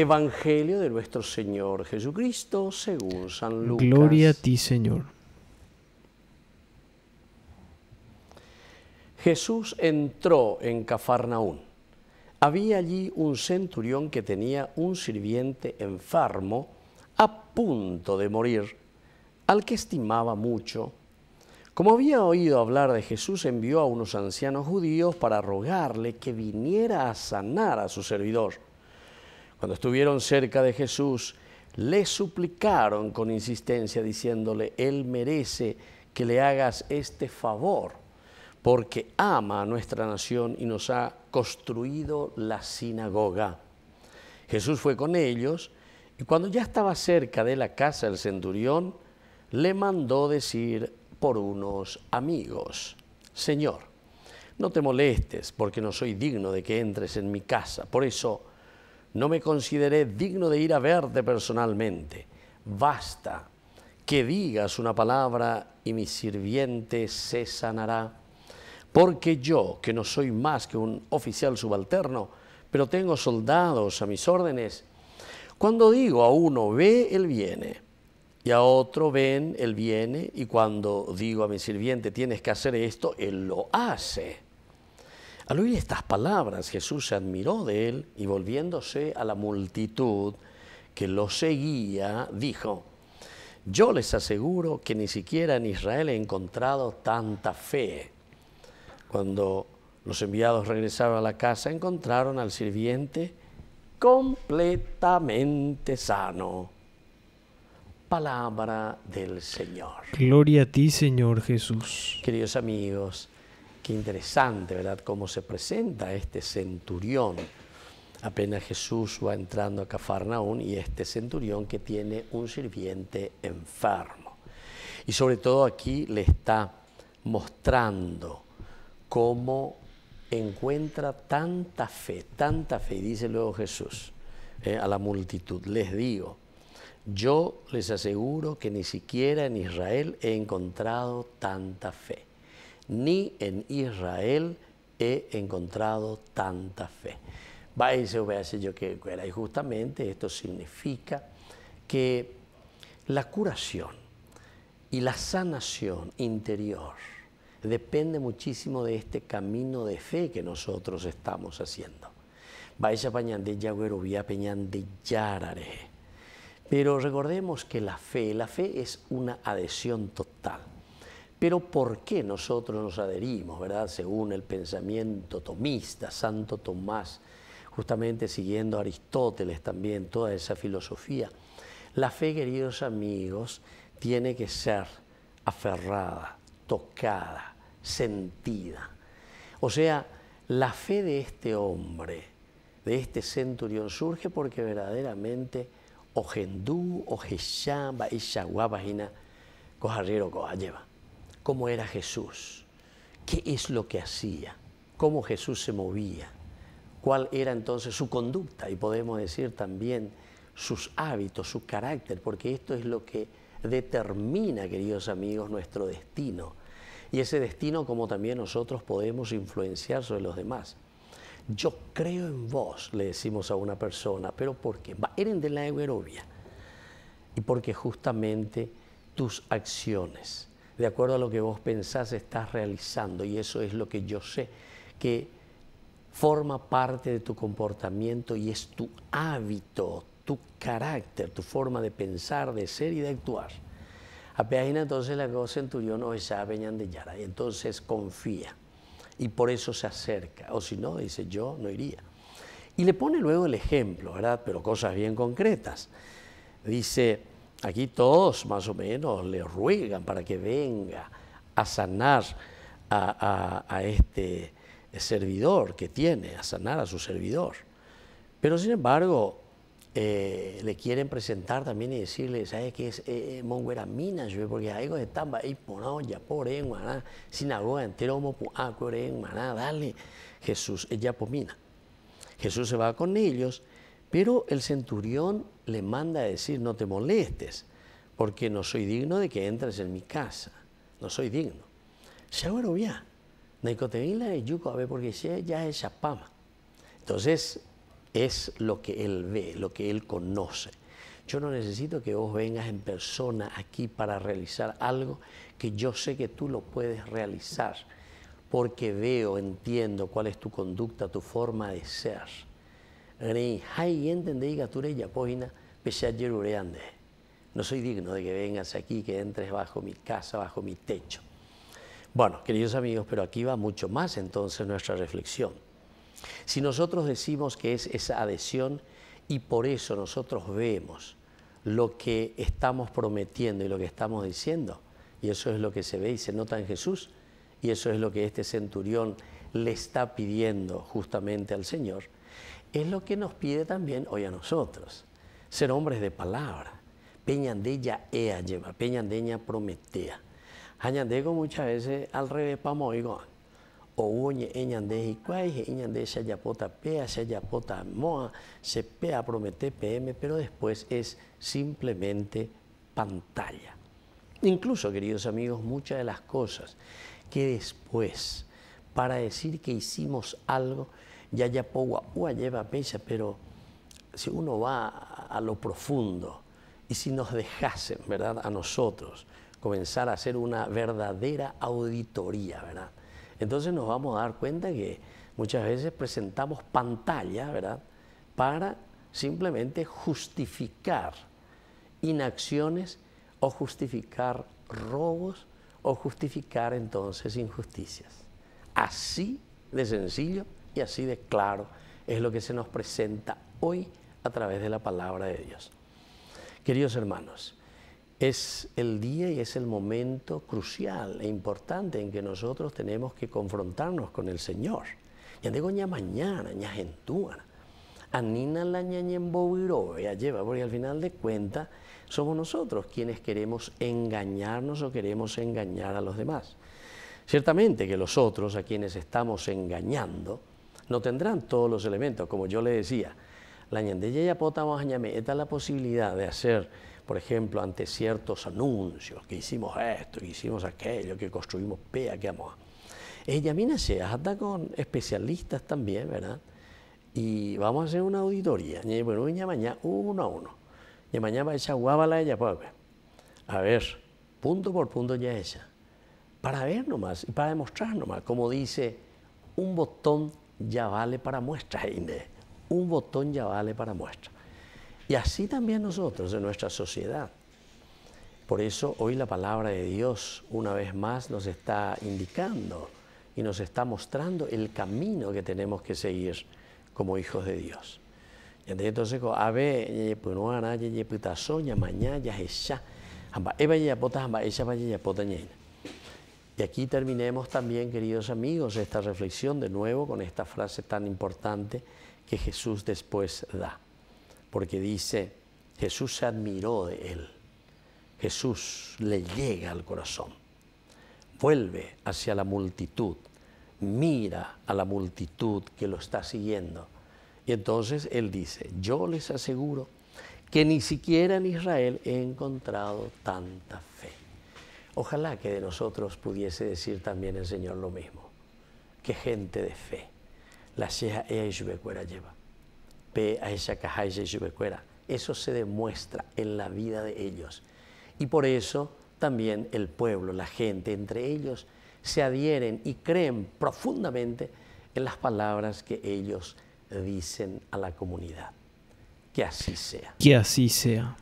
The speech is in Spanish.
Evangelio de nuestro Señor Jesucristo según San Lucas. Gloria a ti, Señor. Jesús entró en Cafarnaún. Había allí un centurión que tenía un sirviente enfermo a punto de morir, al que estimaba mucho. Como había oído hablar de Jesús, envió a unos ancianos judíos para rogarle que viniera a sanar a su servidor. Cuando estuvieron cerca de Jesús, le suplicaron con insistencia diciéndole, Él merece que le hagas este favor, porque ama a nuestra nación y nos ha construido la sinagoga. Jesús fue con ellos y cuando ya estaba cerca de la casa del centurión, le mandó decir por unos amigos, Señor, no te molestes porque no soy digno de que entres en mi casa, por eso no me consideré digno de ir a verte personalmente. Basta que digas una palabra y mi sirviente se sanará. Porque yo, que no soy más que un oficial subalterno, pero tengo soldados a mis órdenes, cuando digo a uno, ve, él viene, y a otro, ven, él viene, y cuando digo a mi sirviente, tienes que hacer esto, él lo hace. Al oír estas palabras, Jesús se admiró de él y volviéndose a la multitud que lo seguía, dijo, yo les aseguro que ni siquiera en Israel he encontrado tanta fe. Cuando los enviados regresaron a la casa, encontraron al sirviente completamente sano. Palabra del Señor. Gloria a ti, Señor Jesús. Queridos amigos, interesante, ¿verdad? Cómo se presenta este centurión. Apenas Jesús va entrando a Cafarnaún y este centurión que tiene un sirviente enfermo. Y sobre todo aquí le está mostrando cómo encuentra tanta fe, tanta fe, y dice luego Jesús eh, a la multitud, les digo, yo les aseguro que ni siquiera en Israel he encontrado tanta fe ni en Israel he encontrado tanta fe. Va y yo que Y justamente esto significa que la curación y la sanación interior depende muchísimo de este camino de fe que nosotros estamos haciendo. Vaya pañande yagüero vía peñande yarare. Pero recordemos que la fe, la fe es una adhesión total. Pero ¿por qué nosotros nos adherimos, verdad? Según el pensamiento tomista, Santo Tomás, justamente siguiendo a Aristóteles también, toda esa filosofía. La fe, queridos amigos, tiene que ser aferrada, tocada, sentida. O sea, la fe de este hombre, de este centurión, surge porque verdaderamente o Ojendú, Ojeshá, Baisha, Guabajina, cojarriero, lleva cómo era Jesús, qué es lo que hacía, cómo Jesús se movía, cuál era entonces su conducta y podemos decir también sus hábitos, su carácter, porque esto es lo que determina, queridos amigos, nuestro destino. Y ese destino como también nosotros podemos influenciar sobre los demás. Yo creo en vos, le decimos a una persona, pero ¿por qué? Eren de la Egerovia. Y porque justamente tus acciones, de acuerdo a lo que vos pensás estás realizando y eso es lo que yo sé, que forma parte de tu comportamiento y es tu hábito, tu carácter, tu forma de pensar, de ser y de actuar. entonces la tu centurión no es peñan de Yara y entonces confía y por eso se acerca, o si no, dice yo no iría. Y le pone luego el ejemplo, ¿verdad? Pero cosas bien concretas. Dice, Aquí todos más o menos le ruegan para que venga a sanar a, este servidor que tiene, a sanar a su servidor. Pero sin embargo, eh, le quieren presentar también y decirle, ¿sabes qué es eh, eh mongueramina? Porque algo están, tamba, y ya por sin sinagoga entero, como ah, maná, dale, Jesús, ella eh, mina. Jesús se va con ellos, pero el centurión le manda a decir no te molestes, porque no soy digno de que entres en mi casa, no soy digno. ya y Yuko, a ver, porque ya es Entonces, es lo que él ve, lo que él conoce. Yo no necesito que vos vengas en persona aquí para realizar algo que yo sé que tú lo puedes realizar, porque veo, entiendo cuál es tu conducta, tu forma de ser. hay gente a No soy digno de que vengas aquí, que entres bajo mi casa, bajo mi techo. Bueno, queridos amigos, pero aquí va mucho más entonces nuestra reflexión. Si nosotros decimos que es esa adhesión y por eso nosotros vemos lo que estamos prometiendo y lo que estamos diciendo, y eso es lo que se ve y se nota en Jesús, y eso es lo que este centurión le está pidiendo justamente al Señor, es lo que nos pide también hoy a nosotros ser hombres de palabra. ya ea lleva, peñandeña prometea. Añandego muchas veces al revés, pamo, digo, o uñe, eñande, y cuay, eñande, se pota pea, se pota moa, se pea, promete, pm, pero después es simplemente pantalla. Incluso, queridos amigos, muchas de las cosas que después, para decir que hicimos algo, ya ya ua lleva pecha, pero si uno va a lo profundo y si nos dejasen, ¿verdad?, a nosotros comenzar a hacer una verdadera auditoría, ¿verdad? Entonces nos vamos a dar cuenta que muchas veces presentamos pantalla, ¿verdad?, para simplemente justificar inacciones o justificar robos o justificar entonces injusticias. Así de sencillo y así de claro es lo que se nos presenta hoy a través de la palabra de Dios. Queridos hermanos, es el día y es el momento crucial e importante en que nosotros tenemos que confrontarnos con el Señor. Ya digo mañana, ña Anina la ña lleva, porque al final de cuentas somos nosotros quienes queremos engañarnos o queremos engañar a los demás. Ciertamente que los otros a quienes estamos engañando no tendrán todos los elementos, como yo le decía. La ñandella ya potamos esta es la posibilidad de hacer, por ejemplo, ante ciertos anuncios, que hicimos esto, que hicimos aquello, que construimos pea, que vamos. Ella mina se hasta con especialistas también, ¿verdad? Y vamos a hacer una auditoría, bueno, mañana uno a uno. Y mañana va a echar guábala ella, pues, A ver, punto por punto ya ella. Para ver nomás, para demostrar nomás, como dice un botón ya vale para muestra, Un botón ya vale para muestra. Y así también nosotros, en nuestra sociedad. Por eso hoy la palabra de Dios una vez más nos está indicando y nos está mostrando el camino que tenemos que seguir como hijos de Dios. Entonces, ave, ya ya. Y aquí terminemos también, queridos amigos, esta reflexión de nuevo con esta frase tan importante que Jesús después da. Porque dice, Jesús se admiró de él. Jesús le llega al corazón. Vuelve hacia la multitud, mira a la multitud que lo está siguiendo. Y entonces él dice, yo les aseguro que ni siquiera en Israel he encontrado tanta fe. Ojalá que de nosotros pudiese decir también el Señor lo mismo. Que gente de fe. La Sheja Ea lleva. Pe Eso se demuestra en la vida de ellos. Y por eso también el pueblo, la gente, entre ellos, se adhieren y creen profundamente en las palabras que ellos dicen a la comunidad. Que así sea. Que así sea.